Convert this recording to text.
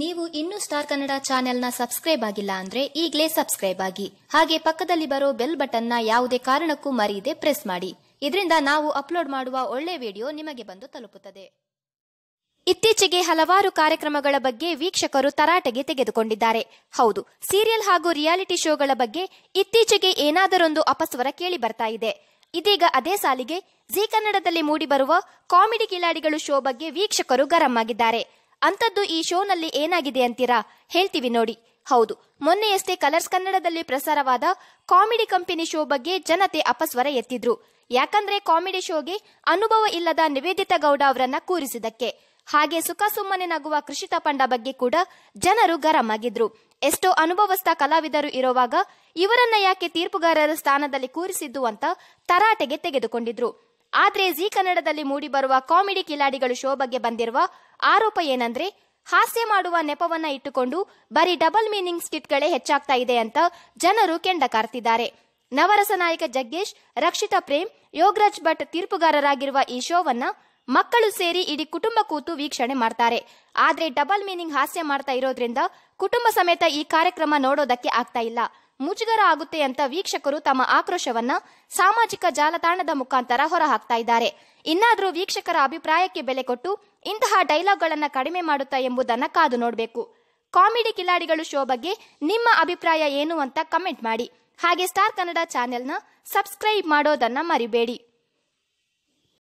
ನೀವು ಇನ್ನೂ ಸ್ಟಾರ್ ಕನ್ನಡ ಚಾನೆಲ್ನ ಸಬ್ಸ್ಕ್ರೈಬ್ ಆಗಿಲ್ಲ ಅಂದ್ರೆ ಈಗಲೇ ಸಬ್ಸ್ಕ್ರೈಬ್ ಆಗಿ ಹಾಗೆ ಪಕ್ಕದಲ್ಲಿ ಬರೋ ಬೆಲ್ ಬಟನ್ನ ಯಾವುದೇ ಕಾರಣಕ್ಕೂ ಮರೆಯದೆ ಪ್ರೆಸ್ ಮಾಡಿ ಇದರಿಂದ ನಾವು ಅಪ್ಲೋಡ್ ಮಾಡುವ ಒಳ್ಳೆ ವಿಡಿಯೋ ನಿಮಗೆ ಬಂದು ತಲುಪುತ್ತದೆ ಇತ್ತೀಚೆಗೆ ಹಲವಾರು ಕಾರ್ಯಕ್ರಮಗಳ ಬಗ್ಗೆ ವೀಕ್ಷಕರು ತರಾಟೆಗೆ ತೆಗೆದುಕೊಂಡಿದ್ದಾರೆ ಹೌದು ಸೀರಿಯಲ್ ಹಾಗೂ ರಿಯಾಲಿಟಿ ಶೋಗಳ ಬಗ್ಗೆ ಇತ್ತೀಚೆಗೆ ಏನಾದರೊಂದು ಅಪಸ್ವರ ಕೇಳಿ ಬರ್ತಾ ಇದೆ ಇದೀಗ ಅದೇ ಸಾಲಿಗೆ ಜಿ ಕನ್ನಡದಲ್ಲಿ ಮೂಡಿಬರುವ ಕಾಮಿಡಿ ಕಿಲಾಡಿಗಳು ಶೋ ಬಗ್ಗೆ ವೀಕ್ಷಕರು ಗರಂ ಆಗಿದ್ದಾರೆ ಅಂಥದ್ದು ಈ ಶೋನಲ್ಲಿ ಏನಾಗಿದೆ ಅಂತೀರಾ ಹೇಳ್ತೀವಿ ನೋಡಿ ಹೌದು ಮೊನ್ನೆಯಷ್ಟೇ ಕಲರ್ಸ್ ಕನ್ನಡದಲ್ಲಿ ಪ್ರಸಾರವಾದ ಕಾಮಿಡಿ ಕಂಪನಿ ಶೋ ಬಗ್ಗೆ ಜನತೆ ಅಪಸ್ವರ ಎತ್ತಿದ್ರು ಯಾಕಂದ್ರೆ ಕಾಮಿಡಿ ಶೋಗೆ ಅನುಭವ ಇಲ್ಲದ ನಿವೇದಿತ ಗೌಡ ಅವರನ್ನ ಕೂರಿಸಿದ್ದಕ್ಕೆ ಹಾಗೆ ಸುಖ ಸುಮ್ಮನೆ ನಗುವ ಕೃಷಿತ ಪಂಡ ಬಗ್ಗೆ ಕೂಡ ಜನರು ಗರಂ ಆಗಿದ್ರು ಎಷ್ಟೋ ಅನುಭವಸ್ಥ ಕಲಾವಿದರು ಇರುವಾಗ ಇವರನ್ನ ಯಾಕೆ ತೀರ್ಪುಗಾರರ ಸ್ಥಾನದಲ್ಲಿ ಕೂರಿಸಿದ್ದು ಅಂತ ತರಾಟೆಗೆ ತೆಗೆದುಕೊಂಡಿದ್ರು ಆದ್ರೆ ಜಿ ಕನ್ನಡದಲ್ಲಿ ಮೂಡಿಬರುವ ಕಾಮಿಡಿ ಕಿಲಾಡಿಗಳು ಶೋ ಬಗ್ಗೆ ಬಂದಿರುವ ಆರೋಪ ಏನಂದ್ರೆ ಹಾಸ್ಯ ಮಾಡುವ ನೆಪವನ್ನ ಇಟ್ಟುಕೊಂಡು ಬರೀ ಡಬಲ್ ಮೀನಿಂಗ್ ಸ್ಕಿಟ್ಗಳೇ ಹೆಚ್ಚಾಗ್ತಾ ಇದೆ ಅಂತ ಜನರು ಕೆಂಡ ಕಾರ್ತಿದ್ದಾರೆ ನವರಸ ನಾಯಕ ಜಗ್ಗೇಶ್ ರಕ್ಷಿತಾ ಪ್ರೇಮ್ ಯೋಗರಾಜ್ ಭಟ್ ತೀರ್ಪುಗಾರರಾಗಿರುವ ಈ ಶೋವನ್ನ ಮಕ್ಕಳು ಸೇರಿ ಇಡೀ ಕುಟುಂಬ ಕೂತು ವೀಕ್ಷಣೆ ಮಾಡ್ತಾರೆ ಆದ್ರೆ ಡಬಲ್ ಮೀನಿಂಗ್ ಹಾಸ್ಯ ಮಾಡ್ತಾ ಇರೋದ್ರಿಂದ ಕುಟುಂಬ ಸಮೇತ ಈ ಕಾರ್ಯಕ್ರಮ ನೋಡೋದಕ್ಕೆ ಆಗ್ತಾ ಇಲ್ಲ ಮುಜುಗರ ಆಗುತ್ತೆ ಅಂತ ವೀಕ್ಷಕರು ತಮ್ಮ ಆಕ್ರೋಶವನ್ನ ಸಾಮಾಜಿಕ ಜಾಲತಾಣದ ಮುಖಾಂತರ ಹೊರಹಾಕ್ತಾ ಇದ್ದಾರೆ ಇನ್ನಾದರೂ ವೀಕ್ಷಕರ ಅಭಿಪ್ರಾಯಕ್ಕೆ ಬೆಲೆ ಕೊಟ್ಟು ಇಂತಹ ಡೈಲಾಗ್ಗಳನ್ನು ಕಡಿಮೆ ಮಾಡುತ್ತಾ ಎಂಬುದನ್ನ ಕಾದು ನೋಡಬೇಕು ಕಾಮಿಡಿ ಕಿಲಾಡಿಗಳು ಶೋ ಬಗ್ಗೆ ನಿಮ್ಮ ಅಭಿಪ್ರಾಯ ಏನು ಅಂತ ಕಮೆಂಟ್ ಮಾಡಿ ಹಾಗೆ ಸ್ಟಾರ್ ಕನ್ನಡ ಚಾನೆಲ್ನ ಸಬ್ಸ್ಕ್ರೈಬ್ ಮಾಡೋದನ್ನ ಮರಿಬೇಡಿ